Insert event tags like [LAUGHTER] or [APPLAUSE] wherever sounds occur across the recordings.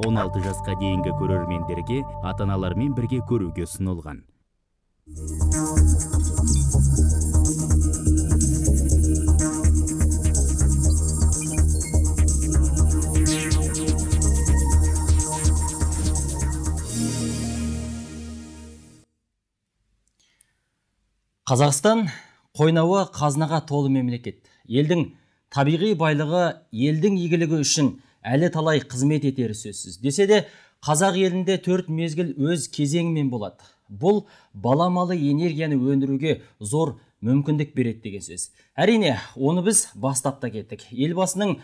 16 жасқа дейінгі көрермендерге ата аналармен бірге көруге ұсынылған Қазақстан қойнауы қазынаға толы мемлекет. Елдің табиғи байлығы елдің игілігі үшін әлі талай қызмет етері сөзсіз десе де қазақ елінде төрт мезгіл өз кезеңімен болады бұл баламалы энергияны өндіруге зор мүмкіндік береді деген сөз әрине оны біз бастап кеттік елбасының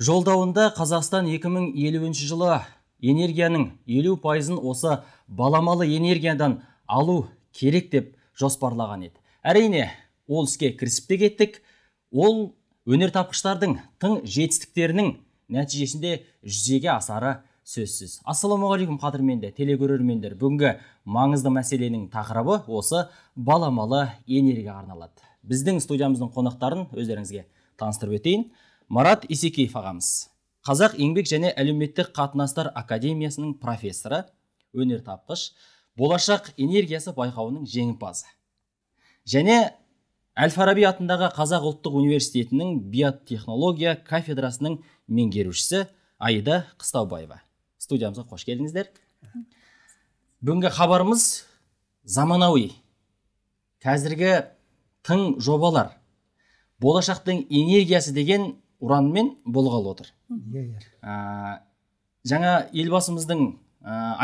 жолдауында қазақстан 2050 жылы энергияның елу пайызын осы баламалы энергиядан алу керек деп жоспарлаған еді әрине ол іске кірісіп те кеттік ол өнертапқыштардың тың жетістіктерінің нәтижесінде жүзеге асары сөзсіз ассалаумағалейкум қадірменді телекөрермендер бүгінгі маңызды мәселенің тақырыбы осы баламалы энергияға арналады біздің студиямыздың қонақтарын өздеріңізге таныстырып өтейін марат исекеев ағамыз қазақ еңбек және әлеуметтік қатынастар академиясының профессоры өнертапқыш болашақ энергиясы байқауының жеңімпазы және әл фараби атындағы қазақ ұлттық университетінің биотехнология кафедрасының меңгерушісі аида қыстаубаева студиямызға қош келдіңіздер бүгінгі хабарымыз заманауи қазіргі тың жобалар болашақтың энергиясы деген ұранмен болғалы отыр ә, жаңа елбасымыздың ә,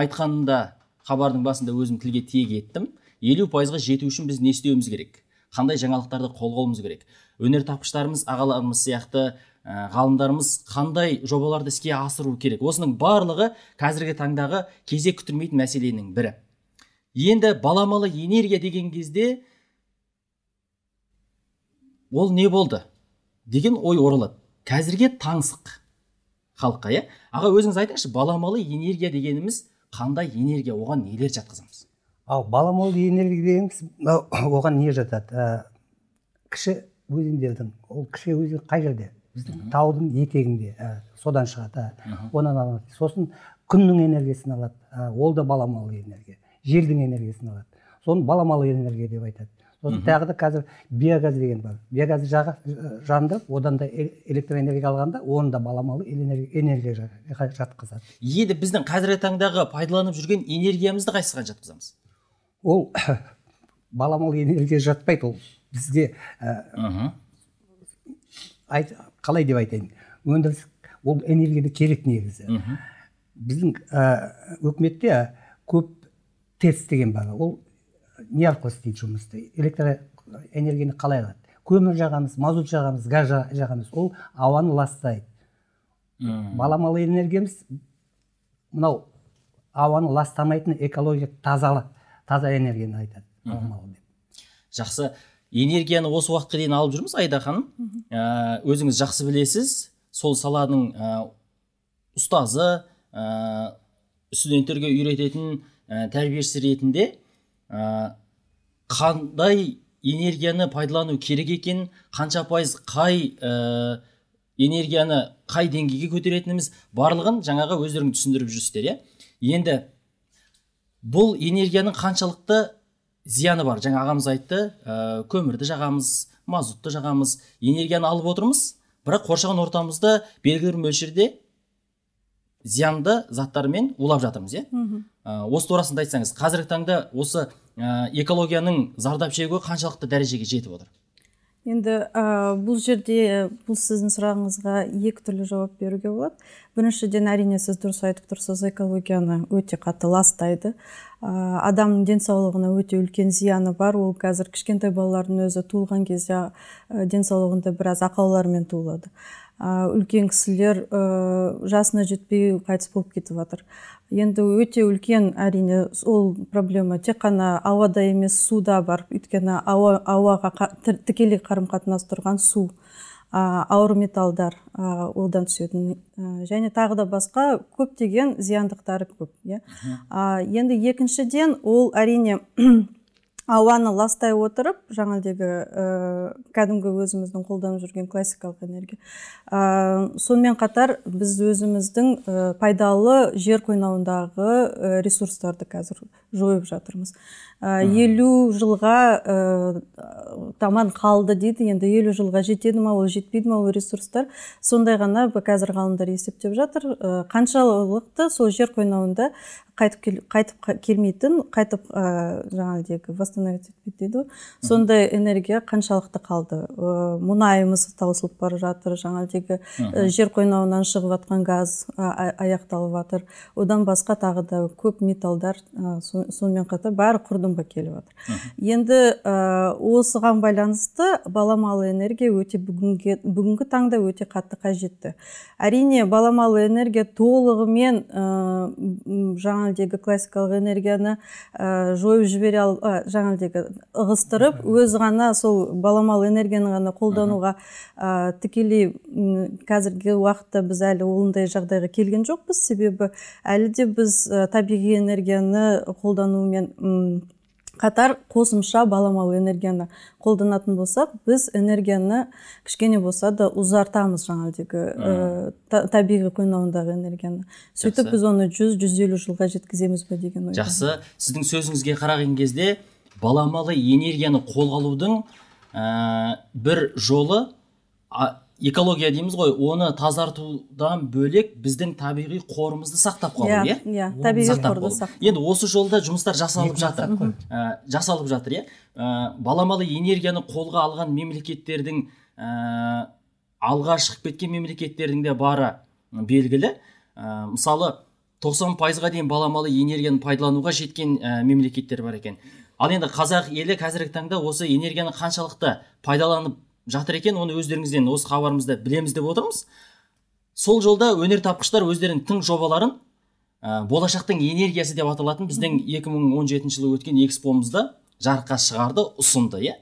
айтқанында хабардың басында өзім тілге тиек еттім елу пайызға жету үшін біз не істеуіміз керек қандай жаңалықтарды қолға алуымыз керек өнертапқыштарымыз ағаларымыз сияқты э, ғалымдарымыз қандай жобаларды іске асыру керек осының барлығы қазіргі таңдағы кезек күттірмейтін мәселенің бірі енді баламалы энергия деген кезде ол не болды деген ой оралады қазірге таңсық халыққа иә аға өзіңіз айтыңызшы баламалы энергия дегеніміз қандай энергия оған нелер жатқызамыз ал баламалы энергия дегеніміз мынау [COUGHS] оған не жатады ә, кіші өзендердің ол кіші өзен қай жерде біздің таудың етегінде ә, содан шығады ә, алады сосын күннің энергиясын алады ә, ол да баламалы энергия желдің энергиясын алады соны баламалы энергия деп айтады сосын тағы да қазір биогаз деген бар жағы ә, жанды одан да электроэнергия алғанда оны да баламалы энергия жатқызады енді біздің қазіргі таңдағы пайдаланып жүрген энергиямызды қайсыған жатқызамыз ол [COUGHS] баламалы энергия жатпайды ол бізде ә, қалай деп айтайын өндіріс ол энергия керек негізі біздің ә, өкіметте көп тест деген бар ол не арқылы істейді жұмысты электр қалай алады көмір жағамыз мазут жағамыз газ жағамыз ол ауаны ластайды баламалы энергиямыз мынау ауаны ластамайтын экология тазалық таза энергияны айтады алмау деп жақсы энергияны осы уақытқа дейін алып жүрміз айда ханым ә, өзіңіз жақсы білесіз сол саланың ә, ұстазы ә, студенттерге үйрететін ә, тәрбиешісі ретінде ә, қандай энергияны пайдалану керек екен қанша пайыз қай ә, энергияны қай деңгейге көтеретініміз барлығын жаңағы өздерің түсіндіріп жүрсіздер иә енді бұл энергияның қаншалықты зияны бар жаңа ағамыз айтты ә, көмірді жағамыз мазутты жағамыз энергияны алып отырмыз бірақ қоршаған ортамызды белгілі бір мөлшерде зиянды заттармен улап жатырмыз иә ә, осы турасында айтсаңыз қазіргі таңда осы ә, экологияның зардап шегуі қаншалықты дәрежеге жетіп отыр енді ә, бұл жерде э, бұл сіздің сұрағыңызға екі түрлі жауап беруге болады біріншіден әрине сіз дұрыс айтып тұрсыз экологияны өте қатты ластайды ә, адамның денсаулығына өте үлкен зияны бар ол қазір кішкентай балалардың өзі туылған кезде денсаулығында біраз ақаулармен туылады үлкен кісілер э, жасына жетпей қайтыс болып кетіп жатыр енді өте үлкен әрине ол проблема тек қана ауада емес суда бар өйткені ауа, ауаға тікелей қарым қатынас тұрған су ауыр металдар одан түсетін э, және тағы да басқа көптеген зияндықтары көп иә енді екіншіден ол әрине ауаны ластай отырып жаңалдегі ә, э, кәдімгі өзіміздің қолданып жүрген классикалық энергия ә, сонымен қатар біз өзіміздің ә, пайдалы жер қойнауындағы ресурстарды қазір жойып жатырмыз елу жылға таман қалды дейді енді елу жылға жетеді ма ол жетпейді ма ол ресурстар сондай ғана қазір ғалымдар есептеп жатыр қаншалықты сол жер қойнауында қайтып кел, қайтып келмейтін қайтып ә, э, жаңағыдегі восстановить дейді ғой сондай энергия қаншалықты қалды ә, э, мұнайымыз таусылып бара жатыр жаңағыдегі э, жер қойнауынан шығып жатқан газ ә, аяқталып жатыр одан басқа тағы да көп металдар ә, сонымен қатар бәрі құрдымға келіп жатыр енді ә, осыған байланысты баламалы энергия өте бүгінге бүгінгі таңда өте қатты қажетті әрине баламалы энергия толығымен ә, жаңа жаңағыдегі классикалық энергияны ә, жойып жібере ал ә, ығыстырып өз ғана сол баламалы энергияны ғана қолдануға ә, тікелей қазіргі уақытта біз әлі ондай жағдайға келген жоқпыз себебі әлі де біз табиғи энергияны қолданумен қатар қосымша баламалы энергияны қолданатын болсақ біз энергияны кішкене болса да ұзартамыз жаңағыдегі ә, табиғи қойнауындағы энергияны сөйтіп біз оны 100-150 жылға жеткіземіз бе деген ойда жақсы сіздің сөзіңізге қараған кезде баламалы энергияны қолға алудың ә, бір жолы экология дейміз ғой оны тазартудан бөлек біздің табиғи қорымызды сақтап қалу иә иә yeah, иә, табиғи қорды сақтау енді осы жолда жұмыстар жасалып жатыр ә, жасалып жатыр иә баламалы энергияны қолға алған мемлекеттердің ә, алға шығып кеткен мемлекеттердің де бары белгілі ә, мысалы 90 пайызға дейін баламалы энергияны пайдалануға жеткен ә, мемлекеттер бар екен ал енді қазақ елі қазіргі таңда осы энергияны қаншалықты пайдаланып жатыр екен оны өздеріңізден осы хабарымызда білеміз деп отырмыз сол жолда өнертапқыштар өздерінің тың жобаларын ә, болашақтың энергиясы деп аталатын біздің 2017 жылы өткен экспомызда жарыққа шығарды ұсынды иә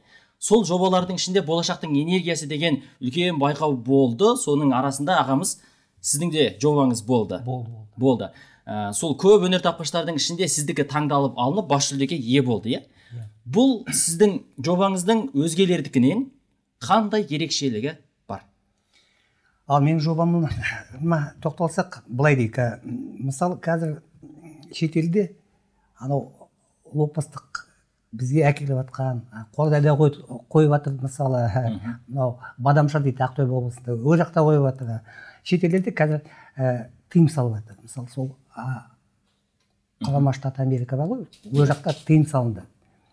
сол жобалардың ішінде болашақтың энергиясы деген үлкен байқау болды соның арасында ағамыз сіздің де жобаңыз болды болды, болды. Ә, сол көп өнертапқыштардың ішінде сіздікі таңдалып алынып бас жүлдеге ие болды иә, иә. бұл сіздің жобаңыздың өзгелердікінен қандай ерекшелігі бар ал менің жобама тоқталсақ былай дейік ә, мысалы қазір шетелде анау лопастық бізге әкеліп жатқан қордайда қойып жатыр мысалы ә, мынау бадамша дейді ақтөбе облысында ол жақта қойып жатыр ә. шетелдерде қазір ә, тыйым салып жатыр мысалы сол құрама штат америка бар ғой ол жақта тыйым салынды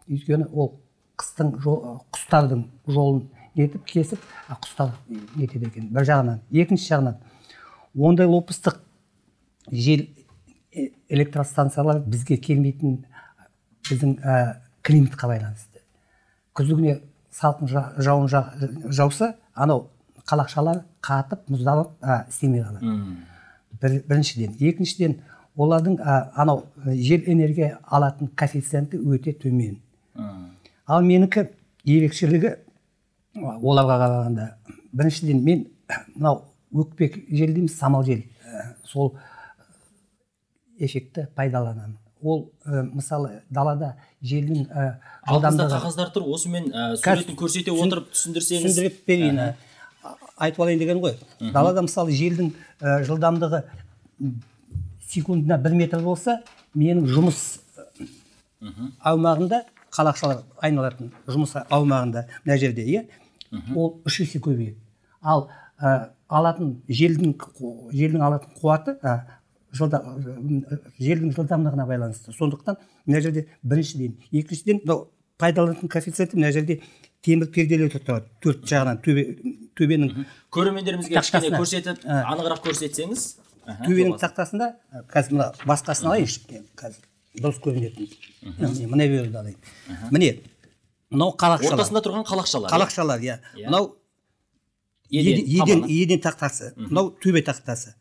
өйткені ол қыстың құстардың жолын етіп кесіп құстар етеді екен бір жағынан екінші жағынан ондай лопыстық жел э, электростанциялар бізге келмейтін біздің ә, климатқа байланысты күні салқын жауын жа, жауса анау қалақшалар қатып мұздалып ә, істемей қалады біріншіден екіншіден олардың анау э, жел энергия алатын коэффициенті өте төмен ал менікі ерекшелігі оларға қарағанда біріншіден мен мынау өкпек жел дейміз самал жел э, сол эффектті пайдаланамын ол э, мысалы далада желдің ә, қағаздар тұр осымен ә, суретін көрсете отырып түсіндірсеңіз түсіндіріп берейін ә. айтып алайын деген ғой далада мысалы желдің жылдамдығы секундына бір метр болса менің жұмыс аумағында қалақшалар айналатын жұмыс аумағында мына жерде иә ол үш есе көбейеді ал ә, алатын желдің желдің алатын қуаты ә, жылда желдің жылдамдығына байланысты сондықтан мына жерде біріншіден екіншіден мынау пайдаланатын коэффициенті мына жерде темір перделер тұрады төрт жағынан төбе төбенің көрермендерімізге кішкене көрсетіп анығырақ көрсетсеңіз төбенің тақтасында қазір мына басқасын алайыншы қазір дұрыс көрінетін мына бөлді алайын міне мынау қалақшалар ортасында тұрған қалақшалар иә? қалақшалар иә. иә мынау еден еден тақтасы мынау төбе тақтасы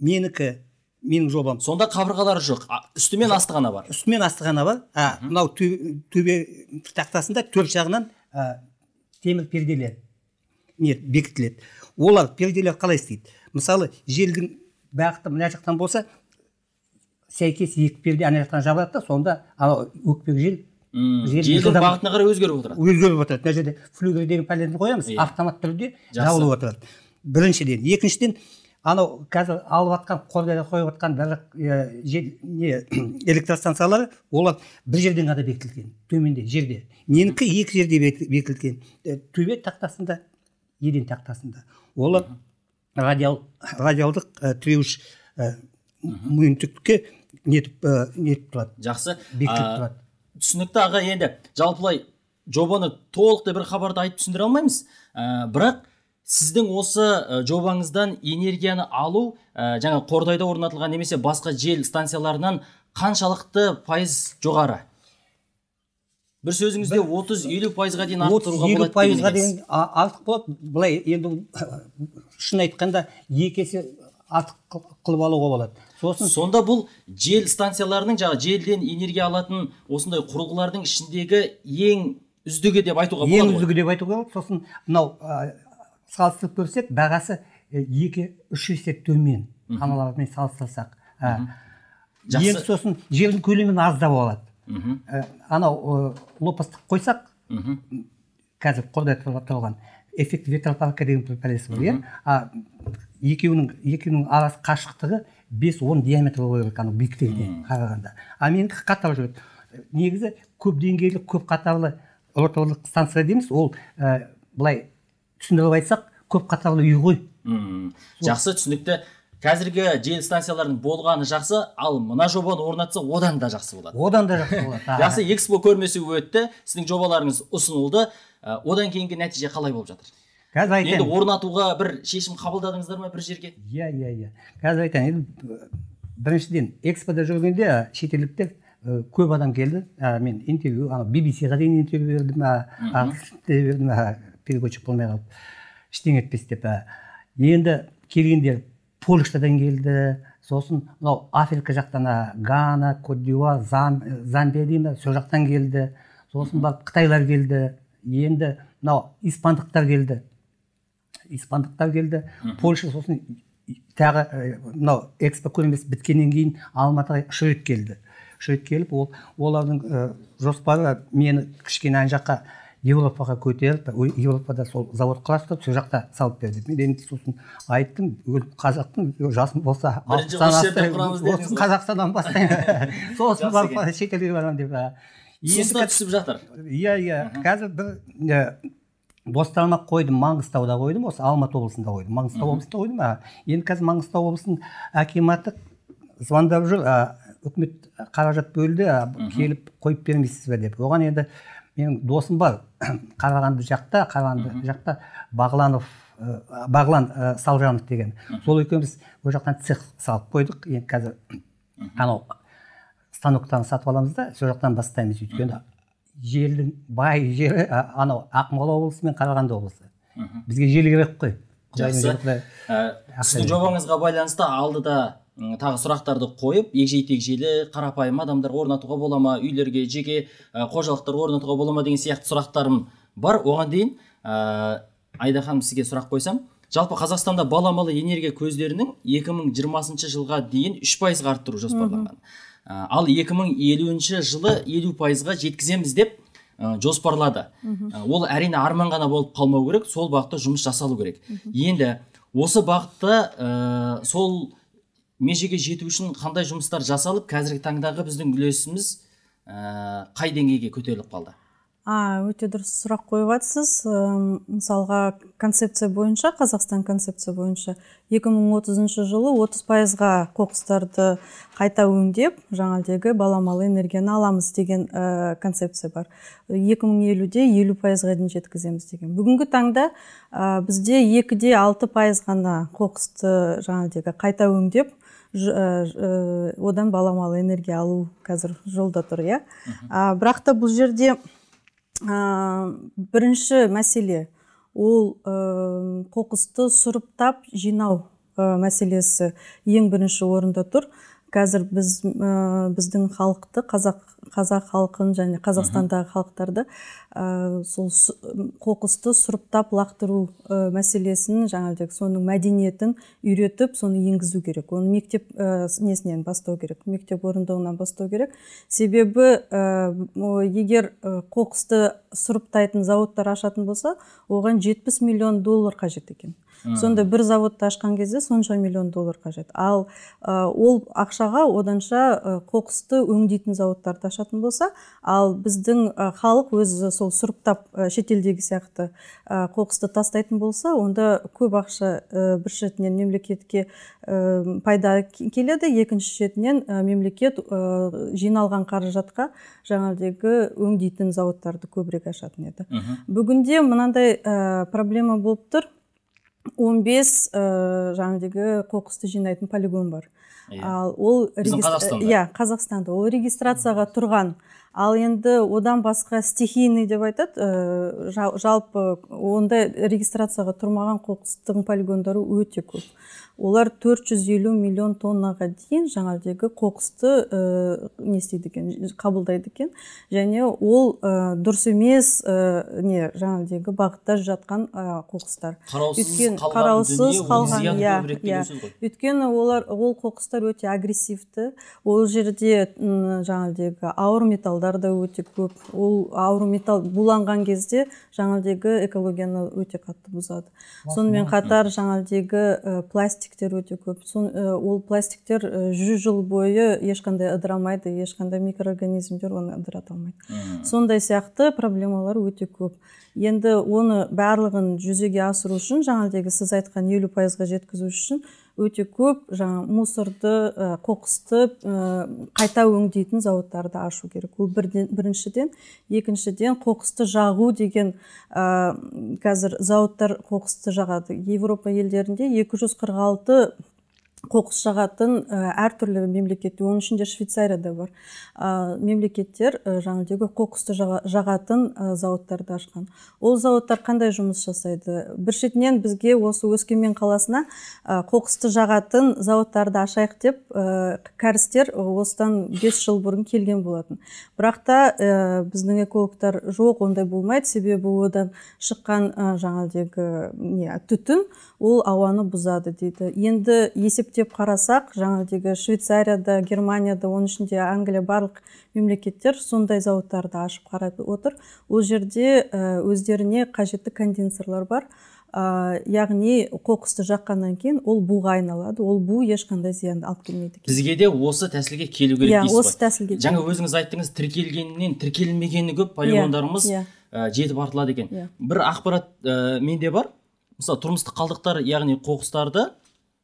менікі менің жобам сонда қабырғалары жоқ үсті мен асты ғана бар үсті мен асты ғана бар а мынау төбе тақтасында төрт жағынан темір перделер не бекітіледі олар перделер қалай істейді мысалы желдің бағыты мына жақтан болса сәйкес перде ана жақтан жабылады да сонда анау өкпе жел желдің бағытына қарай өзгеріп отырады өзгеріп отырады мына жерде флюгер деген пәлені қоямыз yeah. Иә. автомат түрде жабылып отырады біріншіден екіншіден анау қазір алып жатқан қордайда қойып жатқан барлық жел не [CLEARS THROAT] электростанциялар олар бір жерден ғана бекітілген төменде жерде менікі екі жерде бекітілген төбе тақтасында еден тақтасында олар радиал радиалдық ә, тіреуіш ә, нетіп э, нетіп тұрады жақсы бекітіліп тұрады түсінікті аға енді жалпылай жобаны толықтай бір хабарда айтып түсіндіре алмаймыз ә, бірақ сіздің осы э, жобаңыздан энергияны алу ә, жаңа қордайда орнатылған немесе басқа жел станцияларынан қаншалықты пайыз жоғары бір сөзіңізде 30-50 пайызға дейін арттыруға болады елу пайызға дейін артық болады былай енді шын айтқанда екі есе артық қылып алуға болады сосын сонда бұл жел станцияларының жаңағы желден энергия алатын осындай құрылғылардың ішіндегі ең үздігі деп айтуға болады ең үздігі деп айтуға болады сосын мынау ә, салыстырып көрсек бағасы екі үш есе төмен аналармен салыстырсақ ә, сосын желдің көлемін аздау алады ә, анау лопастық қойсақ қазір қордай тұрған эффект ветропарка деген пәлесі бар иә екеуінің екеуінің арасы қашықтығы бес он диаметр болу керек анау биіктігіне қарағанда а менікі қатар жүреді негізі көп деңгейлі көп қатарлы роторлық станция дейміз ол ә, былай түсіндіріп айтсақ көп қатарлы үй ғой жақсы түсінікті қазіргі жел станцияларының болғаны жақсы ал мына жобаны орнатса одан да жақсы болады одан да жақсы болады [LAUGHS] жақсы экспо көрмесі өтті сіздің жобаларыңыз ұсынылды э, одан кейінгі нәтиже қалай болып жатыр қазір айтайын енді орнатуға бір шешім қабылдадыңыздар ма бір жерге иә иә иә қазір айтайын енді біріншіден экспода жүргенде шетелдіктер көп адам келді ә, мен интервью ана ға дейін интервью бердім ақте бердім переводчик болмай қалды ештеңе етпес деп енді келгендер польшадан келді сосын мынау африка жақтан гана кот дивуар замбия ма сол жақтан келді сосын барып қытайлар келді енді мынау испандықтар келді испандықтар келді польша сосын тағы мынау экспо көрмесі біткеннен кейін алматыға үш рет келді үш рет келіп ол олардың ә, жоспары мені кішкене ана жаққа еуропаға көтеріп еуропада сол завод құрастырып сол жақта салып берді мен енді сосын айттым қазақтың жасым болса қазақстаннан бастаймын [LAUGHS] сосын барып шетелге барамын деп түсіп жатыр иә иә қазір бір Достарыма қойдым маңғыстауда қойдым осы алматы облысында қойдым маңғыстау облысында қойдым а енді қазір маңғыстау облысының акиматы звондап жүр үкімет қаражат бөлді келіп қойып бермейсіз бе деп оған енді менің досым бар [COUGHS] қарағанды жақта қарағанды жақта бағланов э, бағлан э, салжанов деген сол екеуміз ол жақтан цех салып қойдық енді қазір анау станоктарын сатып аламыз да сол жақтан бастаймыз өйткені желдің бай жері анау ақмола облысы мен қарағанды облысы бізге жел керек қой ә, сіздің жобаңызға байланысты алдыда тағы сұрақтарды қойып егжей тегжейлі қарапайым адамдар орнатуға бола ма үйлерге жеке қожалықтар орнатуға бола ма деген сияқты сұрақтарым бар оған дейін ә, айда ханым сізге сұрақ қойсам жалпы қазақстанда баламалы энергия көздерінің 2020 жылға дейін үш пайызға арттыру жоспарланған Э, ал 2050 жылы елу пайызға жеткіземіз деп ә, жоспарлады ә, ол әрине арман ғана болып қалмау керек сол бағытта жұмыс жасалу керек енді осы бағытта ә, сол межеге жету үшін қандай жұмыстар жасалып қазіргі таңдағы біздің үлесіміз қай деңгейге көтеріліп қалды а өте дұрыс сұрақ қойып жатсыз мысалға концепция бойынша қазақстан концепция бойынша 2030 жылы 30 пайызға қоқыстарды қайта өңдеп жаңалдегі баламалы энергияны аламыз деген ә, концепция бар 2050-де 50 пайызға дейін жеткіземіз деген бүгінгі таңда ә, бізде 2-де 6 пайыз ғана қоқысты жаңалдегі қайта өңдеп ә, ә, одан баламалы энергия алу қазір жолда тұр иә бірақ та бұл жерде ә, бірінші мәселе ол ә, қоқысты сұрыптап жинау ә, мәселесі ең бірінші орында тұр қазір біз ә, біздің халықты қазақ қазақ халқын және қазақстандағы халықтарды ә, сол қоқысты сұрыптап лақтыру ә, мәселесін жаңағыдай соның мәдениетін үйретіп соны енгізу керек оны мектеп ә, несінен бастау керек мектеп орындығынан бастау керек себебі егер қоқысты сұрыптайтын зауыттар ашатын болса оған 70 миллион доллар қажет екен сонда бір заводты ашқан кезде сонша миллион доллар қажет ал ә, ол ақшаға оданша қоқысты өңдейтін зауыттарды ашатын болса ал біздің халық өзі сол сұрыптап ә, шетелдегі сияқты ә, қоқысты тастайтын болса онда көп ақша ә, бір шетінен мемлекетке пайда келеді екінші шетінен мемлекет жиналған қаражатқа жаңағыдегі өңдейтін зауыттарды көбірек ашатын еді бүгінде мынандай проблема болып тұр он бес ыыы э, жаңағыдегі қоқысты жинайтын полигон бар иә. ал ол иә қазақстанда ол регистрацияға тұрған ал енді одан басқа стихийный деп айтады ә, жалпы ондай регистрацияға тұрмаған қоқыстың полигондары өте көп олар 450 миллион тоннаға дейін жаңалдегі қоқысты ә, не істейді екен қабылдайды екен және ол ә, дұрыс емес ә, не жаңағдегі бағытта жатқан ә, қоқыстар қараусыз қалған иә иә олар ол қоқыстар өте агрессивті ол жерде жаңағдегі ауыр металл металдар да өте көп ол ауру металл буланған кезде жаңалдегі экологияны өте қатты бұзады сонымен қатар жаңалдегі пластиктер өте көп ол пластиктер жүз жыл бойы ешқандай ыдырамайды ешқандай микроорганизмдер оны ыдырата алмайды сондай сияқты проблемалар өте көп енді оны барлығын жүзеге асыру үшін жаңағдегі сіз айтқан елу пайызға жеткізу үшін өте көп жаңа мусорды қоқысты ә, қайта өңдейтін зауыттарды ашу керек ол біріншіден екіншіден қоқысты жағу деген ә, қазір зауыттар қоқысты жағады европа елдерінде 246 қоқыс жағатын әртүрлі мемлекет оның ішінде швейцария да бар мемлекеттер ә, жаңағыдегі қоқысты жағатын зауыттарды ашқан ол зауыттар қандай жұмыс жасайды бір шетінен бізге осы өскемен қаласына қоқысты жағатын зауыттарды ашайық деп ә, кәрістер осыдан 5 жыл бұрын келген болатын бірақ та біздің экологтар жоқ ондай болмайды себебі одан шыққан ә, түтін ол ауаны бұзады дейді енді есеп деп қарасақ жаңадегі швейцарияда германияда оның ішінде англия барлық мемлекеттер сондай зауыттарды ашып қарап отыр ол жерде э, өздеріне қажетті конденсорлар бар ә, яғни қоқысты жаққаннан кейін ол буға айналады ол бу ешқандай зиянды алып келмейді бізге де осы тәсілге келу керек yeah, иә, осы тәсілге жаңа өзіңіз айттыңыз тіркелгеннен тіркелмегені көп иә, полигондарымыз yeah, иә. yeah. Э, жетіп артылады екен бір ақпарат ә, менде бар мысалы тұрмыстық қалдықтар яғни қоқыстарды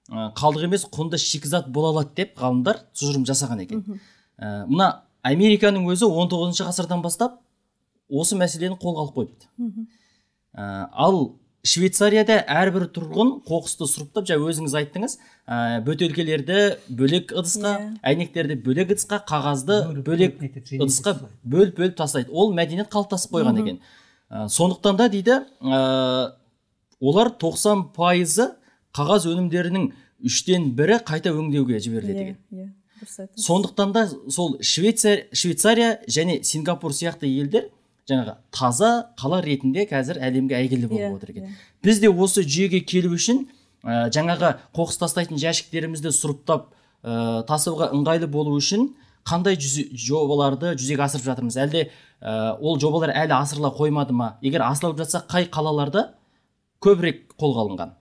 Э, қалдық емес құнды шикізат бола алады деп ғалымдар тұжырым жасаған екен ә, мына американың өзі 19 тоғызыншы ғасырдан бастап осы мәселені қолға алып қойыпты ә, ал швейцарияда әрбір тұрғын қоқысты сұрыптап жаңа өзіңіз айттыңыз ә, бөтелкелерді бөлек ыдысқа yeah. Иә. әйнектерді бөлек ыдысқа қағазды бөлек ыдысқа бөліп бөліп тастайды ол мәдениет қалыптасып қойған екен ә, сондықтан да дейді ә, олар 90 пайызы қағаз өнімдерінің үштен бірі қайта өңдеуге жіберіледі деген иә, иә, сондықтан да сол швейцария, швейцария және сингапур сияқты елдер жаңағы таза қала ретінде қазір әлемге әйгілі болып иә, отыр екен біз де осы жүйеге келу үшін ә, жаңағы қоқыс тастайтын жәшіктерімізді сұрыптап ә, тасуға ыңғайлы болу үшін қандай жобаларды жүзеге асырып жатырмыз әлде ә, ол жобалар әлі асырыла қоймады ма егер асырылып жатса қай қалаларда көбірек қолға алынған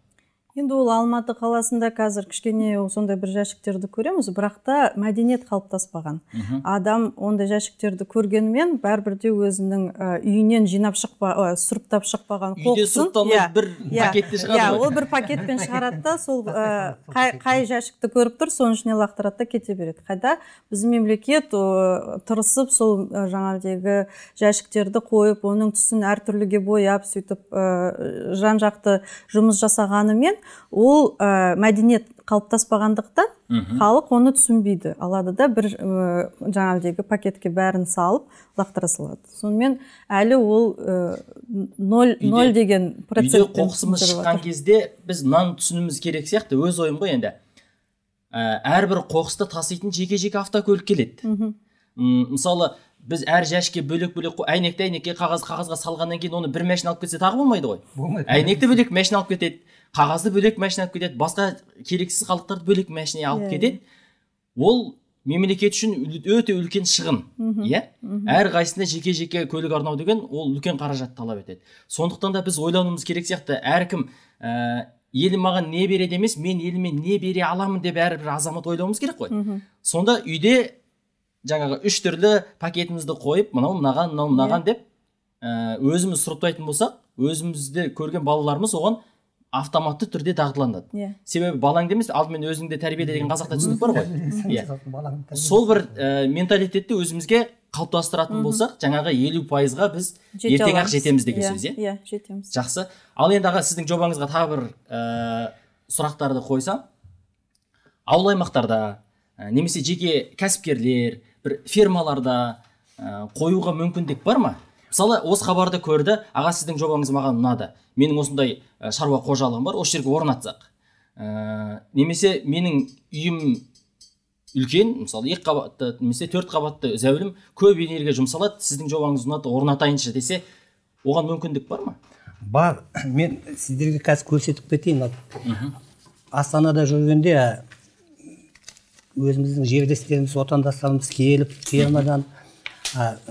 енді ол алматы қаласында қазір кішкене сондай бір жәшіктерді көреміз бірақ та мәдениет қалыптаспаған Үху. адам ондай жәшіктерді көргенімен бәрібір де өзінің ә, үйінен жинап шықпа ә, сұрыптап шықпаған қоқысын yeah, иә, бір yeah, иә, шығады yeah, иә, ол бір пакетпен шығарады да сол ә, қай, қай жәшікті көріп тұр соның ішіне лақтырады да кете береді қайда біздің мемлекет о, тырысып сол ә, жәшіктерді қойып оның түсін әртүрліге бояп сөйтіп жан жақты жұмыс жасағанымен ол ә, мәдениет қалыптаспағандықтан халық оны түсінбейді алады да бір ә, жаңағыдегі пакетке бәрін салып лақтыра салады сонымен әлі ол ә, ноль деген процент қоқысымыз шыққан кезде біз мынаны түсінуіміз керек сияқты өз ойым ғой енді ә, әрбір қоқысты таситын жеке жеке автокөлік келеді Үм, мысалы біз әр жәшікке бөлек бөлек әйнекті әйнекке қағаз қағазға салғаннан кейін оны бір машина алып кетсе тағы болмайды ғой болмайды әйнекті бөлек машина алып кетеді қағазды бөлек машина алып кетеді басқа керексіз қалдықтарды бөлек машина алып иә. кетеді ол мемлекет үшін өте үлкен шығын иә әр қайсысына жеке жеке көлік арнау деген ол үлкен қаражат талап етеді сондықтан да біз ойлануымыз керек сияқты әркім ә, елім маған не береді емес мен еліме не бере аламын деп әрбір азамат ойлауымыз керек қой сонда үйде жаңағы үш түрлі пакетімізді қойып мынау мынаған мынау мынаған иә. деп ә, өзіміз сұрыптайтын болсақ өзімізді көрген балаларымыз оған автоматты түрде дағдыланады иә yeah. себебі балаңды емес алдымен өзіңді тәрбиеле деген қазақта түсінік бар ғой [LAUGHS] иә. сол бір ә, менталитетті өзімізге қалыптастыратын болсақ жаңағы елу пайызға біз ертең ақ жетеміз деген иә, сөз иә иә жетеміз жақсы ал енді аға сіздің жобаңызға тағы бір ә, сұрақтарды қойсам ауыл аймақтарда э, немесе жеке кәсіпкерлер бір фермаларда ә, қоюға мүмкіндік бар ма мысалы осы хабарды көрді аға сіздің жобаңыз маған ұнады менің осындай шаруа қожалығым бар осы жерге орнатсақ ә, немесе менің үйім үлкен мысалы екі қабатты немесе төрт қабатты зәулім көп энергия жұмсалады сіздің жобаңыз ұнады орнатайыншы десе оған мүмкіндік бар ма бар [COUGHS] мен сіздерге қазір көрсетіп кетейін астанада жүргенде өзіміздің жерлестеріміз отандастарымыз келіп фермадан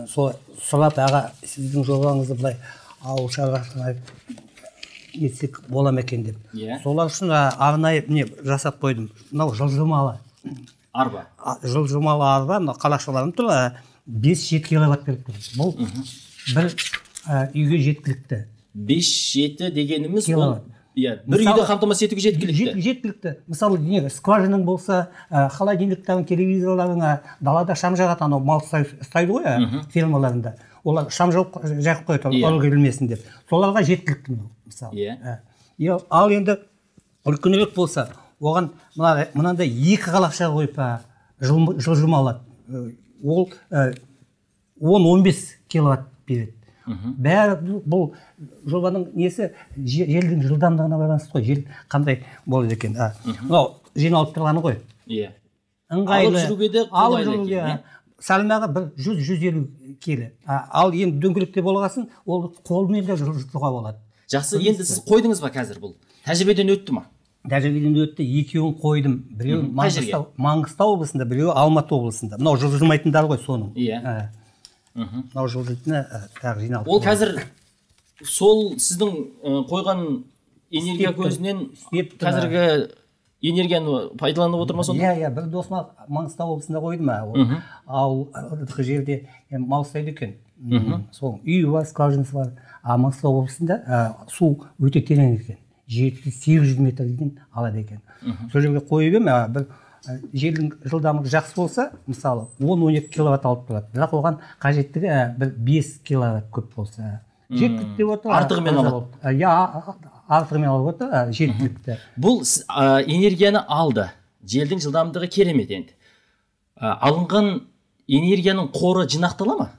сол сұрап аға сіздің жобаңызды былай ауыл шаруашылығына етсек бола ма екен деп иә солар үшін арнайы не жасап қойдым мынау жылжымалы арба жылжымалы арба мына қалашаларым тұр бес жеті киловатт керек тұр бұл бір үйге жеткілікті бес жеті дегеніміз киловатт иә бір үйді қамтамасыз етуге жеткілікті жеткілікті мысалы не скважинаң болса ә, холодильниктің телевизорларың далада шам жағады анау мал ұстайды ғой фермаларында олар шам жақып жағып қояды yeah. Иә. келмесін деп соларға жеткілікті мысалы иә ал енді үлкенірек болса оған мына мынандай екі қалақша қойып жылжыма алады ол он он бес киловатт береді бәрі бұл жобаның несі желдің жылдамдығына байланысты ғой жел қандай болады екен мынау жиналып тұрғаны ғой иә ыңғайлы алып жүруге де иә. салмағы бір жүз жүз елу келі ал енді дөңгелекте болғасын ол қолмен де жылжытуға болады жақсы енді сіз қойдыңыз ба қазір бұл тәжірибеден өтті ма тәжірибеден өтті екеуін қойдым біреуі маңғыстау маңғыстау облысында біреуі алматы облысында мынау жылжымайтындары ғой соның иә мынау жылжитыны ә, ә, тағы жиналып ол қазір сол сіздің қойған энергия көзінен қазіргі энергияны пайдаланып отыр ма сонда иә иә бір досым маңғыстау облысында қойды ә, ма ауылдық жерде ұстайды екен сол үйі бар скважинасы бар а маңғыстау облысында су өте терең екен жеті жүз сегіз жүз метр алады екен сол жерге қойып едім бір желдің жылдамдығы жақсы болса мысалы он он екі киловатт алып тұрады бірақ оған қажеттігі бір бес киловатт көп болса жеткілікті деп отыр артығымен алады иә артығымен алып отыр жеткілікті бұл ә, энергияны алды желдің жылдамдығы керемет енді ә, алынған энергияның қоры жинақтала ма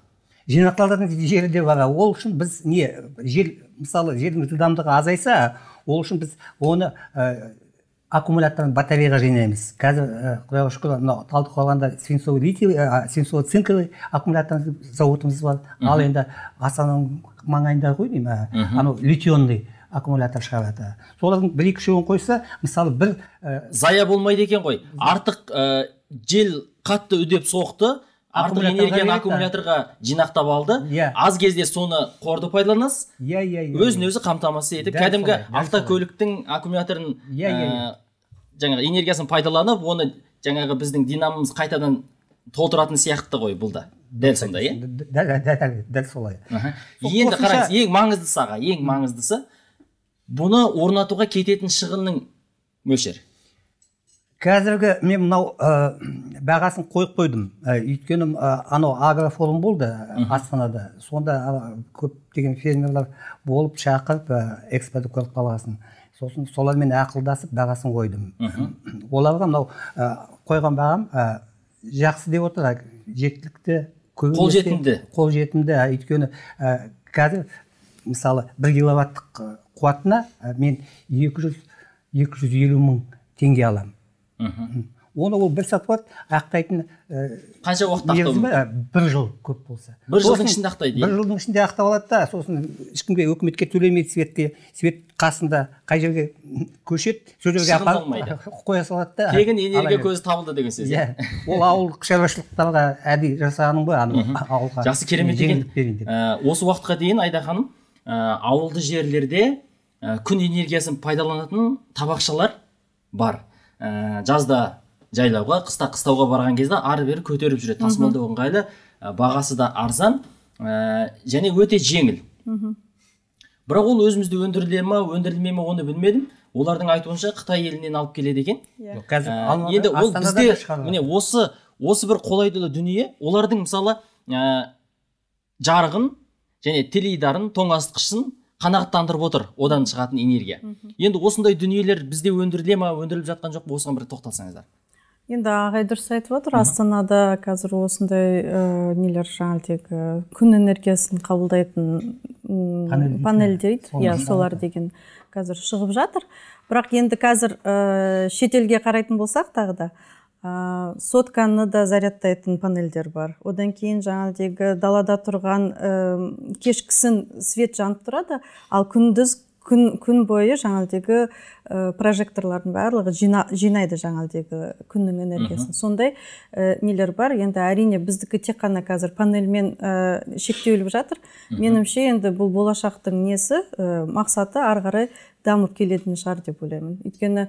жинақталатын жері де бар ол үшін біз не жел мысалы желдің жылдамдығы азайса ол үшін біз оны аккумуляторын батареяға жинаймыз қазір құдайға шүкір мынау талдықорғанда свинцовый литий свинцовый цинковый аккумулятор зауытымыз бар ал енді астананың маңайында ғой деймін анау литионный аккумулятор шығарады солардың бір екі үшеуін қойса мысалы бір зая болмайды екен ғой артық жел қатты үдеп соқты артық энергияны аккумуляторға жинақтап алды иә аз кезде соны қорды пайдаланасыз иә иә, иә өзін иә. өзі қамтамасыз етіп кәдімгі автокөліктің аккумуляторын иә иә, ә, иә жаңағы энергиясын пайдаланып оны жаңағы біздің динамомыз қайтадан толтыратын сияқты ғой бұл да дәл сондай иә дәл солай енді қараңыз ең маңыздысы аға ең маңыздысы бұны орнатуға кететін шығынның мөлшер қазіргі мен мынау ә, бағасын қойып қойдым ә, өйткені ә, анау агрофорум болды астанада сонда ә, көптеген фермерлер болып шақырып ә, экспорты көріп қалғасын сосын солармен ақылдасып бағасын қойдым оларға мынау ә, қойған бағам жақсы деп отыр жеткілікті қолжетімді қолжетімді өйткені ә, қазір мысалы бір киловаттық қуатына мен 200 жүз екі жүз мың теңге аламын оны ол бір сатып алады ақтайтын ә, қанша уақытта ақтау э, бір жыл көп болса бір жылдың ішінде ақтайды иә? бір жылдың ішінде ақтап алады да сосын ешкімге үкіметке төлемейді светке свет қасында қай жерге көшеді сол жерге э, қоя салады да тегін энергия көзі табылды деген сөз иә, иә. ол ауылдық шаруашылықтарға әдейі жасағаның ғой ана ауылға жақсы керемет екен осы уақытқа дейін айда ханым ауылды жерлерде күн энергиясын пайдаланатын табақшалар бар ә, жазда жайлауға қыста қыстауға барған кезде ары бері көтеріп жүреді тасымалдау ыңғайлы ә, э, бағасы да арзан ә, және өте жеңіл бірақ ол өзімізде өндіріле ма өндірілмей ма оны білмедім олардың айтуынша қытай елінен алып келеді екен иә. енді ол бізде міне осы осы бір қолайлы дүние олардың мысалы ә, жарығын және теледидарын тоңазытқышын қанағаттандырып отыр одан шығатын энергия енді осындай дүниелер бізде өндіріле ма өндіріліп жатқан жоқ па осыған бір тоқталсаңыздар енді ағай дұрыс айтып отыр астанада қазір осындай ә, нелер жаңағыдегі күн энергиясын қабылдайтын панель дейді иә солар деген қазір шығып жатыр бірақ енді қазір ә, шетелге қарайтын болсақ тағы да ә, сотканы да зарядтайтын панельдер бар одан кейін жаңағыдегі далада тұрған ә, кешкісін свет жанып тұрады ал күндіз күн, күн бойы жаңалдегі ә, прожекторлардың барлығы жина, жинайды жаңағыдегі күннің энергиясын сондай ә, нелер бар енді әрине біздікі тек қана қазір панельмен ә, шектеліп жатыр меніңше енді бұл болашақтың несі ә, мақсаты ары дамып келетін шығар деп ойлаймын өйткені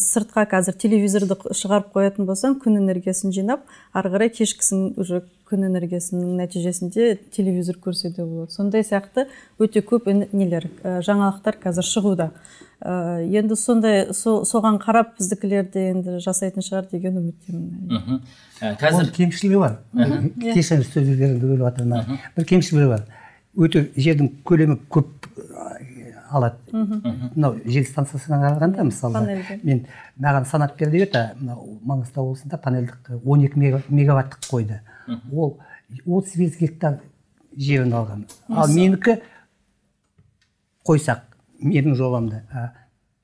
сыртқа қазір телевизорды шығарып қоятын болсаң күн энергиясын жинап ары қарай кешкісін уже күн энергиясының нәтижесінде телевизор көрсе де болады сондай сияқты өте көп нелер э, жаңалықтар қазір шығуда э, енді сондай соған қарап біздікілер де енді жасайтын шығар деген үміттемін э, қазір кемшілігі бар иә. кешірім сөз бөліп бір кемшілігі бар өте жердің көлемі көп алады мынау жел станциясына қарағанда мысалы мен маған санап бер деп еді мынау маңғыстау облысында панельдік он екі мегаваттық қойды ол отыз бес гектар жерін алған ал менікі қойсақ менің жобамды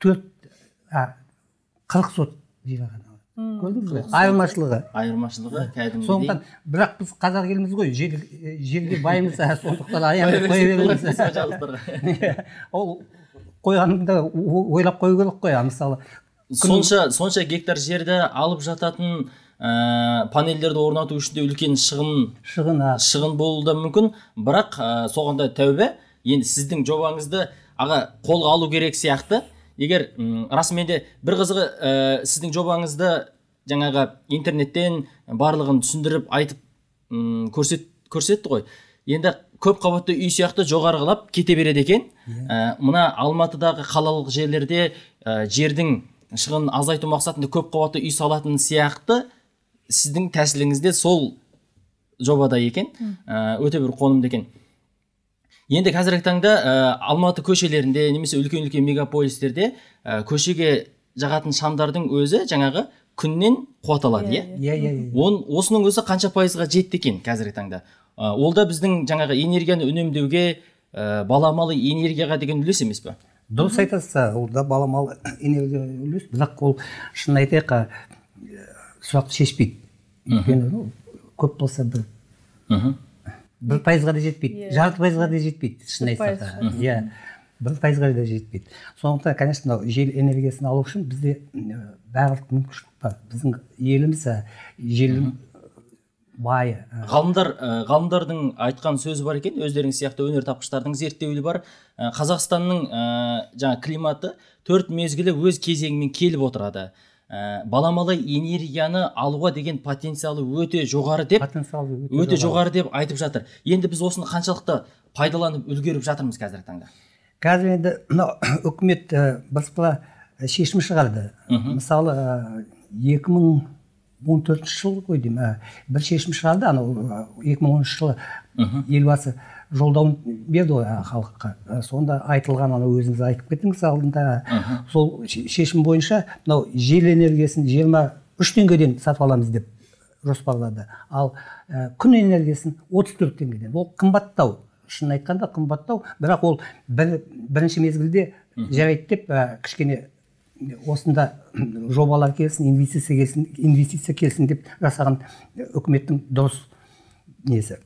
төрт қырық сот жер алған көрдіңіз бе айырмашылығы айырмашылығы кәдімгідей сондықтан бірақ біз қазақ еліміз ғой жер, жерге баймыз ә, сондықтан аянбай қоя береміз [LAUGHS] ол қойғанда ойлап қою керек қой мысалы сонша сонша гектар жерді алып жататын ә, панельдерді орнату үшін де үлкен шығын шығын шығын болуы да мүмкін бірақ ә, соған да енді сіздің жобаңызды аға қолға алу керек сияқты егер расымен де бір қызығы ә, сіздің жобаңызды жаңағы интернеттен барлығын түсіндіріп айтып көрсет, көрсетті ғой енді көп қабатты үй сияқты жоғарғылап кете береді екен ә, мына алматыдағы қалалық жерлерде ә, жердің шығынын азайту мақсатында көп қабатты үй салатын сияқты сіздің тәсіліңізде сол жобада екен ә, өте бір қонымды екен енді қазіргі таңда ә, алматы көшелерінде немесе үлкен үлкен мегаполистерде ә, көшеге жағатын шамдардың өзі жаңағы күннен қуат алады иә иә иә, иә, иә, иә. осының өзі қанша пайызға жетті екен қазіргі таңда ә, ол да біздің жаңағы энергияны үнемдеуге ә, баламалы энергияға деген үлес емес пе дұрыс айтасыз ол да баламалы энергия үлес бірақ ол шынын айтайық сұрақты шешпейді өйткені көп болса бір мхм бір пайызға да жетпейді yeah. Иә. жарты пайызға да жетпейді шын айтсақ иә бір пайызға да жетпейді сондықтан конечно мынау жел энергиясын алу үшін бізде барлық мүмкіншілік бар біздің еліміз жел бай ғалымдар ғалымдардың айтқан сөзі бар екен өздеріңіз сияқты өнертапқыштардың зерттеуі бар қазақстанның жаңа климаты төрт мезгілі өз кезеңімен келіп отырады ә, баламалы энергияны алуға деген потенциалы өте жоғары деп өте, жоғары. деп айтып жатыр енді біз осыны қаншалықты пайдаланып үлгеріп жатырмыз қазіргі таңда қазір енді мынау [COUGHS] үкімет э, бірсыпыра шешім шығарды мысалы э, екі мың он төртінші жылы ғой деймін бір шешім шығарды анау екі мың оныншы жылы елбасы жолдауын берді ғой халыққа сонда айтылған анау өзіңіз айтып кеттіңіз алдында сол шешім бойынша мынау жел энергиясын жиырма үш теңгеден сатып аламыз деп жоспарлады ал күн энергиясын 34 төрт теңгеден ол қымбаттау шынын айтқанда қымбаттау бірақ ол бір, бірінші мезгілде жарайды деп кішкене осында жобалар келсін инвестиция келсін инвестиция келсін деп жасаған үкіметтің дұрыс несі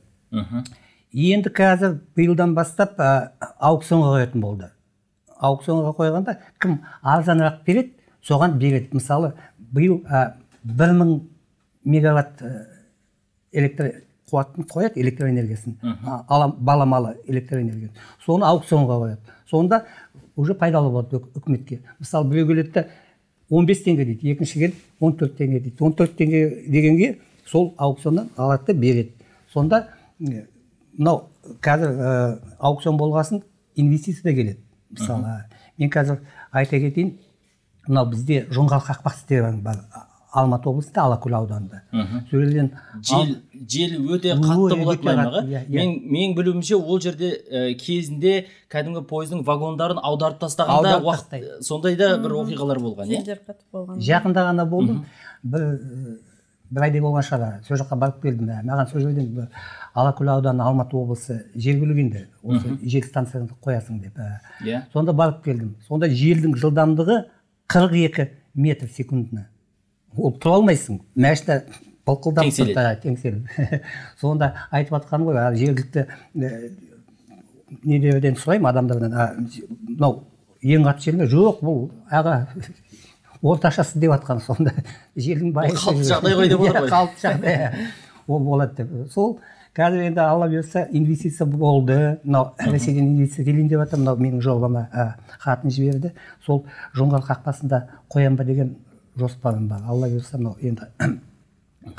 енді қазір биылдан бастап ә, аукционға қоятын болды аукционға қойғанда кім арзанырақ береді соған береді мысалы биыл ә, бір мың мегаватт электр қуатын қояды электр энергиясын баламалы электр энергиясын соны аукционға қояды сонда уже пайдалы болады үкіметке мысалы біреу келеді да он бес теңге дейді екінші келіп он төрт теңге дейді он төрт теңге дегенге сол аукционнан алады да береді сонда мынау қазір ә, аукцион болғасын инвестиция да келеді мысалы мен қазір айта кетейін мынау бізде жоңғал қақпақ сістемасы бар алматы облысында алакөл ауданында сол жел жел өте қатты болатын аймағы иә, иә. мен менің білуімше ол жерде э, кезінде кәдімгі пойыздың вагондарын аударып тастағанда уақыт сондай да бір оқиғалар болған иә жақында ғана болды бір бір айдай болған шығар сол жаққа барып келдім маған сол жерден алакөл ауданы алматы облысы жер бөлгенде осы жел станцияны қоясың деп иә сонда барып келдім сонда желдің жылдамдығы қырық екі метр секундына ол тұра алмайсың машина былқылдап теңселеді [LAUGHS] сонда айтып жатқаным ғой жергілікті э, нелерден сұраймын адамдардан мынау ең қатты ме жоқ бұл аға орташасы деп жатқан сонда жердің бай қалыпты жағдай ғой деп отыр ғой [LAUGHS] қалыпты жағдай ол болады деп сол қазір енді алла бұйырса инвестиция болды мынау ресейден инвестиция келейін деп жатыр мынау менің жобама хатын жіберді сол жоңғар қақпасында қоям ба деген жоспарым бар алла бұйырса мынау енді [COUGHS]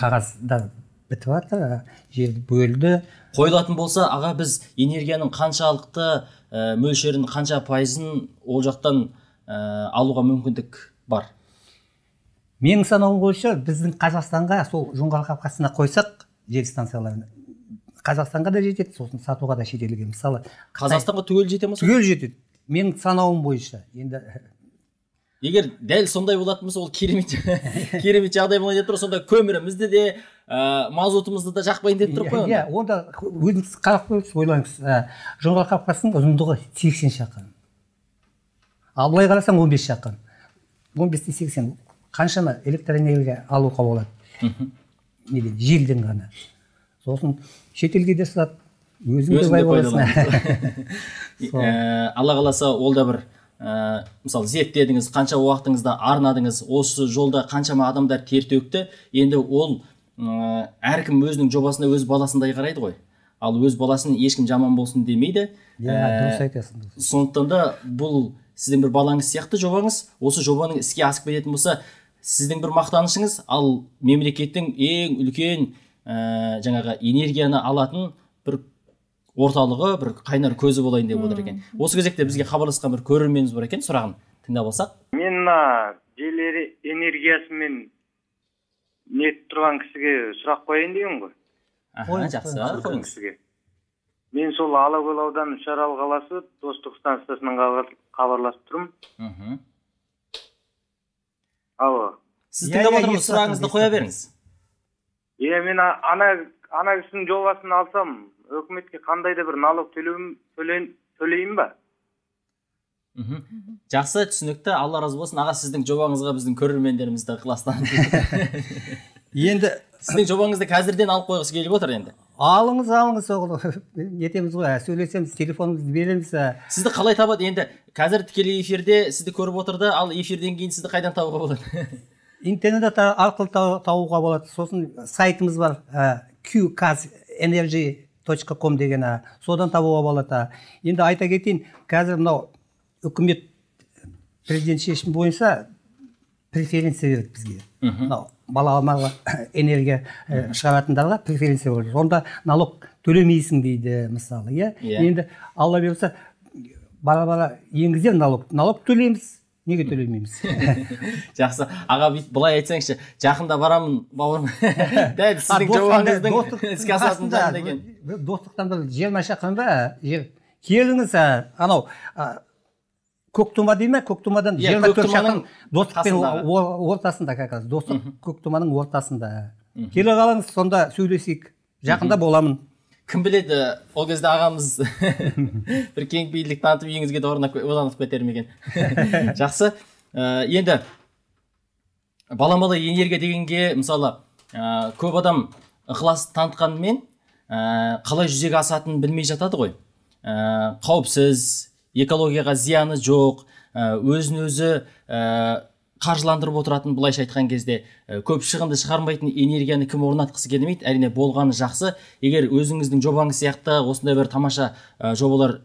қағаздар бітіп жатыр жерді бөлді қойылатын болса аға біз энергияның қаншалықты э, мөлшерін қанша пайызын ол жақтан э, алуға мүмкіндік бар менің санауым бойынша біздің қазақстанға сол жоңғар қапқасына қойсақ жел станцияларын қазақстанға да жетеді сосын сатуға да шетелге мысалы қазақстанға түгел жете ма түгел жетеді менің санауым бойынша енді [LAUGHS] егер дәл сондай болатын болса ол керемет [LAUGHS] керемет жағдай болайын деп тұр сонда көмірімізді де ә, мазутымызды да жақпайын деп тұр ғой иә онда өзіңіз қарап көріңіз ойлаңыз ә, жоңғар қапқасының ұзындығы сексен шақырым ал былай қарасаң он бес шақырым он бес те сексен қаншама электроэнергия алуға болады неден желден ғана сосын шетелге де сатады өзің де бай боласың [LAUGHS] алла қаласа ол да бір ә, мысалы зерттедіңіз қанша уақытыңызды арнадыңыз осы жолда қаншама адамдар тер төкті енді ол ә, әркім өзінің жобасына өз баласындай қарайды ғой ал өз баласын ешкім жаман болсын демейді иә, дұрыс айтасың да бұл сіздің бір балаңыз сияқты жобаңыз осы жобаның іске асып кететін болса сіздің бір мақтанышыңыз ал мемлекеттің ең үлкен ә, жаңағы энергияны алатын бір орталығы бір қайнар көзі болайын деп отыр екен осы кезекте бізге хабарласқан бір көрерменіміз бар екен сұрағын тыңдап алсақ мен мына жел энергиясымен нетіп тұрған кісіге сұрақ қояйын деймін ғой жақсы қойыңыз кісіге мен сол алакөл ауданы үшарал қаласы достық станциясынан хабарласып тұрмын алло сіз тыңдап отырмыз сұрағыңызды қоя беріңіз иә мен ана ана кісінің жобасын алсам үкіметке қандай да бір налог төлеймін ба мхм жақсы түсінікті алла разы болсын аға сіздің жобаңызға біздің де ықыластанып [LAUGHS] енді сіздің жобаңызды қазірден алып қойғысы келіп отыр енді алыңыз алыңыз сол [LAUGHS] нетеміз ғой сөйлесеміз телефонымызды береміз сізді қалай табады енді қазір тікелей эфирде сізді көріп отырды ал эфирден кейін сізді қайдан табуға болады [LAUGHS] интернет арқылы табуға болады сосын сайтымыз бар qkaz ком деген содан табуға болады енді айта кетейін қазір мынау үкімет президент шешімі бойынша преференция берді бізге мынау баламалы энергия э, шығаратындарға преференция болып онда налог төлемейсің дейді мысалы иә, иә. енді алла бұйырса бара бара енгізер налог налог төлейміз неге төлемейміз [LAUGHS] жақсы аға бүйтіп былай айтсаңызшы жақында барамын бауырым [LAUGHS] дәл сіздің жобаңыздың [LAUGHS] іске асатын достықтан бір жиырма шақырым ба келіңіз анау көк тума дейді ма көк жиырма төрт шақырым достықпен ортасында как раз достық көк ортасында келе қалыңыз сонда сөйлесейік жақында боламын кім біледі ол кезде ағамыз [LAUGHS] бір кеңпейілдік танытып үйіңізге де орнатып кетер ме екен [LAUGHS] жақсы э, енді баламалы энергия дегенге мысалы э, көп адам ықылас танытқанымен э, қалай жүзеге асатынын білмей жатады ғой ә, қауіпсіз экологияға зияны жоқ э, өзін өзі э, қаржыландырып отыратын былайша айтқан кезде э, көп шығынды шығармайтын энергияны кім орнатқысы келмейді әрине болғаны жақсы егер өзіңіздің жобаңыз сияқты осындай бір тамаша жобалар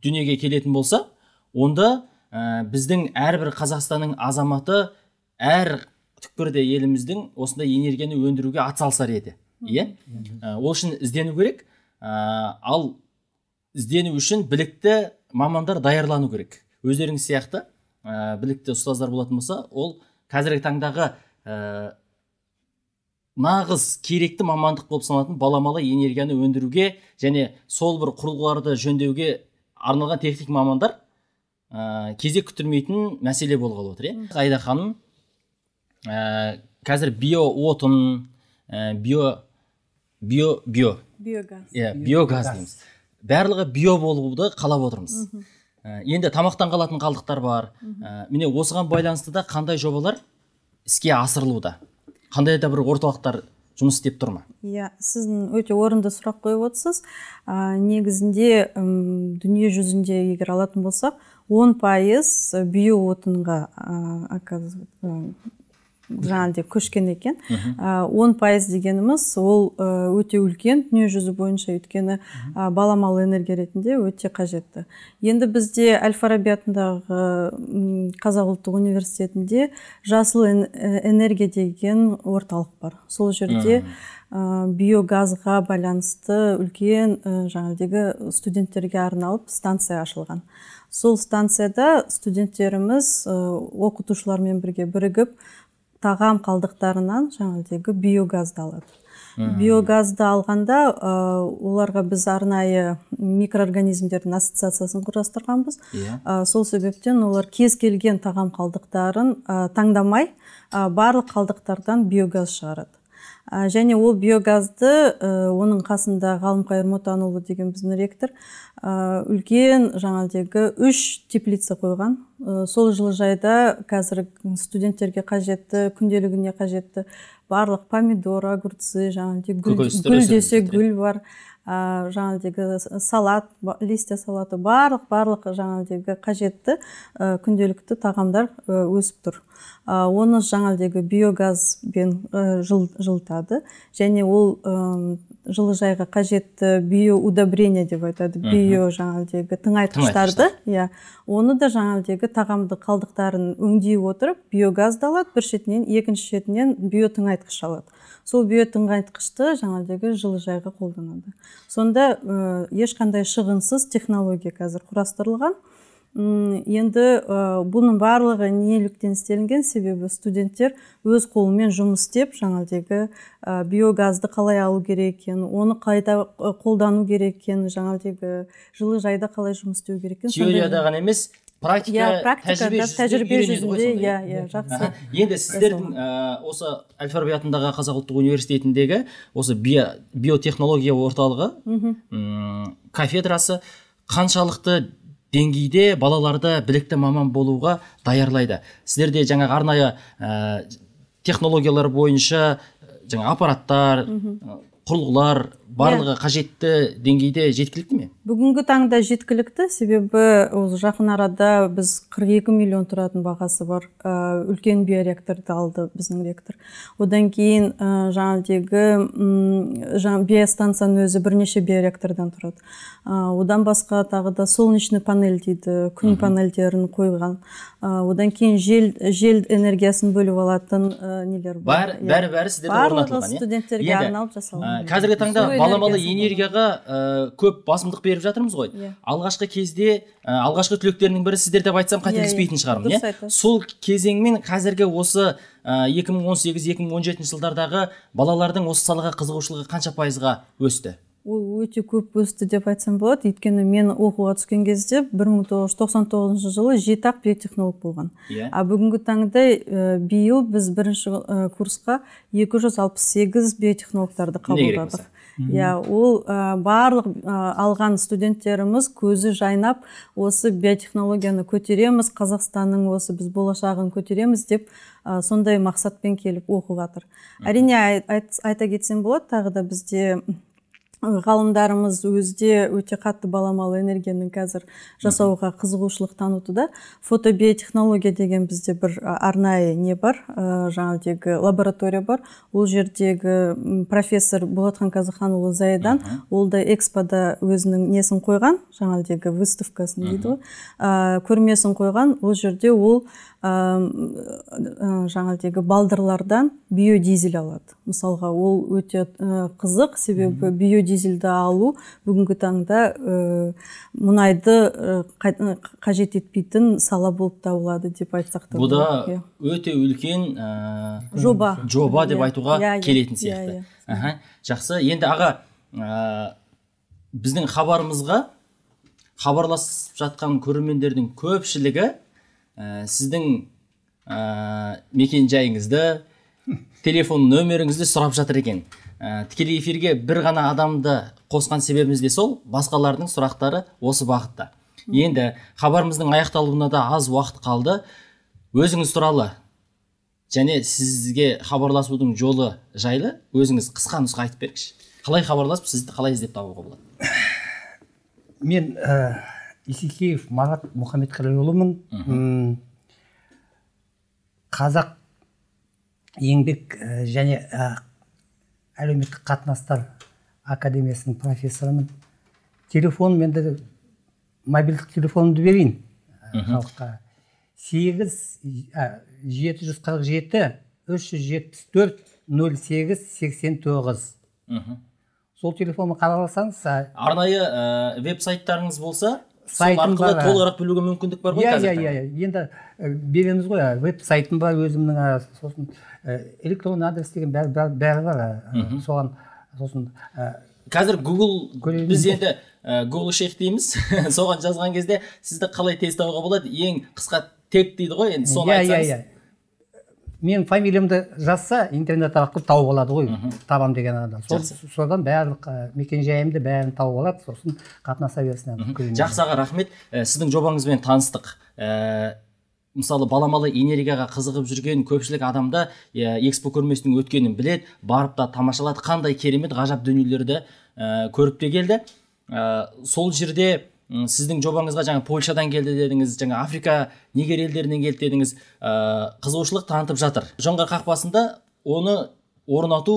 дүниеге келетін болса онда ә, біздің әрбір қазақстанның азаматы әр түкпірде еліміздің осындай энергияны өндіруге атсалысар еді иә ол үшін іздену керек ә, ал іздену үшін білікті мамандар даярлану керек өздеріңіз сияқты ә, білікті ұстаздар болатын болса ол қазіргі таңдағы ә, нағыз керекті мамандық болып саналатын баламалы энергияны өндіруге және сол бір құрылғыларды жөндеуге арналған техник мамандар ә, кезек күттірмейтін мәселе болғалы отыр иә айда ханым ә, қазір био отын ә, био био био биогаз иә биогаз дейміз барлығы био болуды қалап отырмыз ә, енді тамақтан қалатын қалдықтар бар ә, міне осыған байланысты да қандай жобалар іске асырылуда қандай да бір орталықтар жұмыс істеп тұр ма иә сіздің өте орынды сұрақ қойып отырсыз ә, негізінде дүние жүзінде егер алатын болсақ он пайыз био отынға жаңа деп көшкен екен он пайыз дегеніміз ол өте үлкен жүзі бойынша өйткені баламалы энергия ретінде өте қажетті енді бізде әл фараби атындағы қазақ ұлттық университетінде жасыл э, энергия деген орталық бар сол жерде биогазға байланысты үлкен ә, студенттерге арналып станция ашылған сол станцияда студенттеріміз э, оқытушылармен бірге бірігіп тағам қалдықтарынан жаңағыдегі биогазды алады биогазды алғанда оларға біз арнайы микроорганизмдердің ассоциациясын құрастырғанбыз ә, сол себептен олар кез келген тағам қалдықтарын таңдамай барлық қалдықтардан биогаз шығарады және ол биогазды оның қасында ғалымқайыр мотанұлы деген біздің ректор Э, үлкен жаңалдегі үш теплица қойған ә, сол жылыжайда қазір студенттерге қажетті күнделігіне қажетті барлық помидор огурцы жаңағыдай гүл, гүл десе гүл бар ә, жаңағыдегі салат листья салаты барлық барлық жаңалдегі қажетті күнделікті тағамдар өсіп тұр ә, оны жаңағыдегі биогазбен жыл, жылытады және ол жылыжайға қажетті биоудобрение деп айтады био жаңалдегі тыңайтқыштарды иә оны да жаңалдегі тағамды қалдықтарын өңдей отырып биогазды алады бір шетінен екінші шетінен биотыңайтқыш алады сол биотыңғайтқышты жаңағыдегі жылыжайға қолданады сонда ә, ешқандай шығынсыз технология қазір құрастырылған енді ә, бұның барлығы неліктен істелінген себебі студенттер өз қолымен жұмыс істеп жаңадегі ә, э, биогазды қалай алу керек екенін оны қайта қолдану керек екенін жаңағыдегі жылыжайда қалай жұмыс істеу керек екенін теорияда ғана емес практика иә тәжірибе жүзінде жақсы енді сіздердің осы әл фараби атындағы қазақ ұлттық университетіндегі осы биотехнология орталығы кафедрасы қаншалықты деңгейде балаларды білікті маман болуға даярлайды сіздерде жаңағы арнайы ә, технологиялар бойынша жаңа аппараттар құрылғылар барлығы иә. қажетті деңгейде жеткілікті ме бүгінгі таңда жеткілікті себебі жақын арада біз 42 миллион тұратын бағасы бар үлкен биоректорды алды біздің ректор одан кейін ә, жаңағыдегі жаңа биостанцияның өзі бірнеше биоректордан тұрады одан басқа тағы да солнечный панель дейді күн панельдерін қойған одан кейін жел жел энергиясын бөліп алатын нелер бар иә. бәрі бәрі сіздерде орнатылған иә? қазіргі таңда баламалы энергияға ә, көп басымдық беріп жатырмыз ғой yeah. Иә. алғашқы кезде ә, алғашқы түлектерінің бірі сіздер деп айтсам қателеспейтін иә, иә. шығармын иә сол кезеңмен қазіргі осы э, екі мың он сегіз екі мың он жетінші жылдардағы балалардың осы салаға қызығушылығы қанша пайызға өсті ол өте көп өсті деп айтсам болады өйткені мен оқуға түскен кезде 1999 жылы жеті ақ биотехнолог болған yeah. бүгінгі таңда ә, биыл біз бірінші курсқа 268 биотехнологтарды қабылдадық иә ол ә, барлық ә, алған студенттеріміз көзі жайнап осы биотехнологияны көтереміз қазақстанның осы біз болашағын көтереміз деп ә, сондай мақсатпен келіп оқып жатыр әрине айта кетсем болады тағы да бізде ғалымдарымыз өзде өте қатты баламалы энергияны қазір жасауға қызығушылық танытуда фотобиотехнология деген бізде бір арнайы не бар жаңалдегі жаңағыдегі лаборатория бар ол жердегі профессор болатхан қазыханұлы Зайдан, ол да экспода өзінің несін қойған жаңағыдегі выставкасын дейді ғой көрмесін қойған ол жерде ол Э, э, жаңалдегі балдырлардан биодизель алады мысалға ол өте э, қызық себебі биодизельді алу бүгінгі таңда мұнайды қажет етпейтін сала болып табылады деп айтсақ та бұл да иә. өте үлкен жоба жоба деп иә. айтуға иә, келетін сияқты жақсы енді аға біздің хабарымызға хабарласып жатқан көрермендердің көпшілігі ә, сіздің ә, э, жайыңызды, [LAUGHS] телефон нөміріңізді сұрап жатыр екен ә, тікелей эфирге бір ғана адамды қосқан себебіміз де сол басқалардың сұрақтары осы бағытта енді хабарымыздың аяқталуына да аз уақыт қалды өзіңіз туралы және сізге хабарласудың жолы жайлы өзіңіз қысқа нұсқа айтып беріңізші қалай хабарласып сізді қалай іздеп табуға болады мен Исекеев марат мұхаммедқалиұлымын қазақ еңбек э, және әлеуметтік қатынастар академиясының профессорымын Телефон, менде мобильдік телефонымды берейін э, халыққа сегіз жеті жүз қырық жеті үш жүз жетпіс төрт нөл сегіз сексен тоғыз сол телефонға хабарласаңыз арнайы ә, э, веб сайттарыңыз болса сол арқылы толығырақ білуге мүмкіндік бар ғой иә иә иә енді э, береміз ғой веб сайтым бар өзімнің сосын э, электронный адрес деген бәрі бәрі бар соған сосын қазір гугл біз енді гугл э, шех дейміз [LAUGHS] соған жазған кезде сізді қалай тез табуға болады ең қысқа тек дейді ғой енді соны иә, иә, айтсаңыз иә Мен фамилиямды жазса интернет арқылы тауып алады ғой табам деген адам содан барлық мекен жайымды бәрін тауып алады сосын қатынаса берсін жақсы аға рахмет сіздің жобаңызбен таныстық мысалы баламалы энергияға қызығып жүрген көпшілік адамда ә, экспо көрмесінің өткенін білет, барып та тамашалады қандай керемет ғажап дүниелерді көріп те келді сол жерде сіздің жобаңызға жаңа польшадан келді дедіңіз жаңа африка нигер елдерінен келді дедіңіз ә, қызығушылық танытып жатыр жоңғар қақпасында оны орнату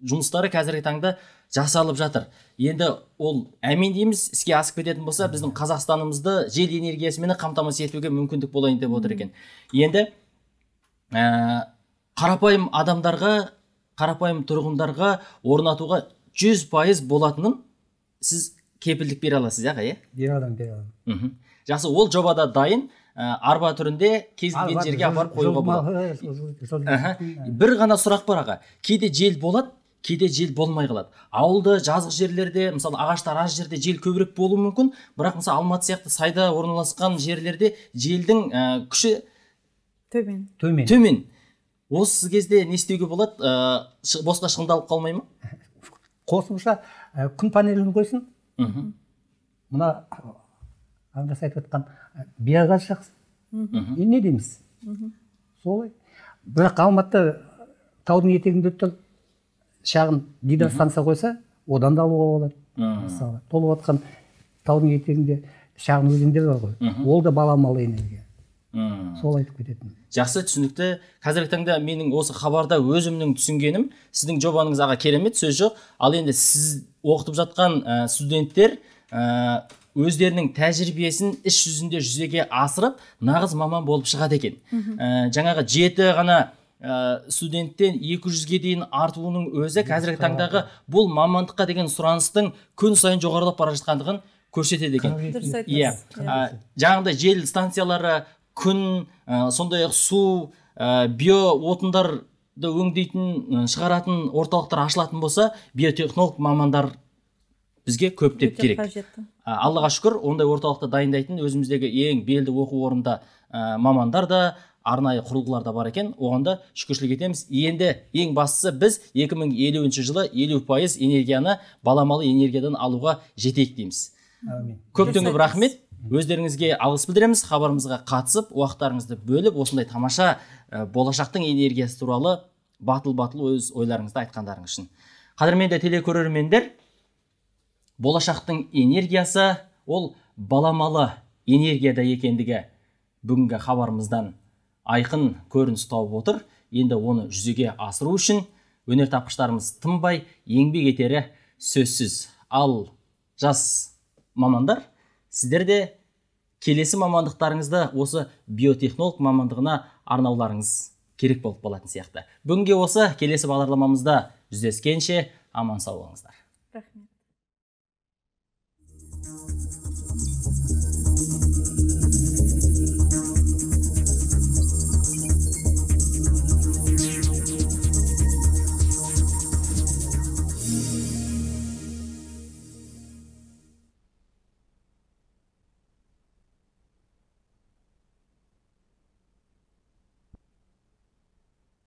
жұмыстары қазіргі таңда жасалып жатыр енді ол әмин дейміз іске асып кететін болса біздің қазақстанымызды жел энергиясымен қамтамасыз етуге мүмкіндік болайын деп отыр екен енді ә, қарапайым адамдарға қарапайым тұрғындарға орнатуға жүз пайыз болатынын сіз кепілдік бере аласыз аға иә бере аламын бере аламын мхм жақсы ол жобада дайын ә, арба түрінде кез келген жерге апарып қоюға болады бір ғана сұрақ бар аға кейде жел болады кейде жел болмай қалады ауылды жазық жерлерде мысалы ағаштар аз жерде жел көбірек болуы мүмкін бірақ мысалы алматы сияқты сайда орналасқан жерлерде желдің ә, күші төмен төмен төмен осы кезде не істеуге болады ә, босқа шығындалып қалмай ма қосымша ә, күн панелін қойсын мына жандос айтып жатқан биогаз жақсы мхм не дейміз солай бірақ алматы таудың етегінде тұр шағын гидростанция қойса одан да алуға болады мысалы толып жатқан таудың етегінде шағын өзендер бар ғой ол да баламалы энергия мм сол айтып кететін жақсы түсінікті қазіргі таңда менің осы хабарда өзімнің түсінгенім сіздің жобаңыз аға керемет сөз жоқ ал енді сіз оқытып жатқан ә, студенттер ә, өздерінің тәжірибесін іс жүзінде жүзеге асырып нағыз маман болып шығады екен ә, жаңағы жеті ғана ә, студенттен 200-ге дейін артуының өзі қазіргі таңдағы бұл мамандыққа деген сұраныстың күн сайын жоғарылап бара жатқандығын көрсетеді екен дұрыс айтасыз иә, иә. жаңағыдай жел станциялары күн ә, э, сондай ақ су ә, био отындарды өңдейтін шығаратын орталықтар ашылатын болса биотехнолог мамандар бізге көптеп керек ә, аллаға шүкір ондай орталықты дайындайтын өзіміздегі ең белді оқу орнында ә, мамандар да арнайы құрылғылар да бар екен оған да шүкіршілік етеміз енді ең бастысы біз 2050 жылы елу пайыз энергияны баламалы энергиядан алуға жетейік дейміз әумин көп көп рахмет өздеріңізге алғыс білдіреміз хабарымызға қатысып уақыттарыңызды бөліп осындай тамаша э, болашақтың энергиясы туралы батыл батыл өз ойларыңызды айтқандарыңыз үшін қадірменді телекөрермендер болашақтың энергиясы ол баламалы энергияда екендігі бүгінгі хабарымыздан айқын көрініс тауып отыр енді оны жүзеге асыру үшін өнертапқыштарымыз тынбай еңбек етері сөзсіз ал жас мамандар сіздер де келесі мамандықтарыңызды осы биотехнолог мамандығына арнауларыңыз керек болып болатын сияқты бүгінге осы келесі бағдарламамызда жүздескенше аман сау болыңыздар рахмет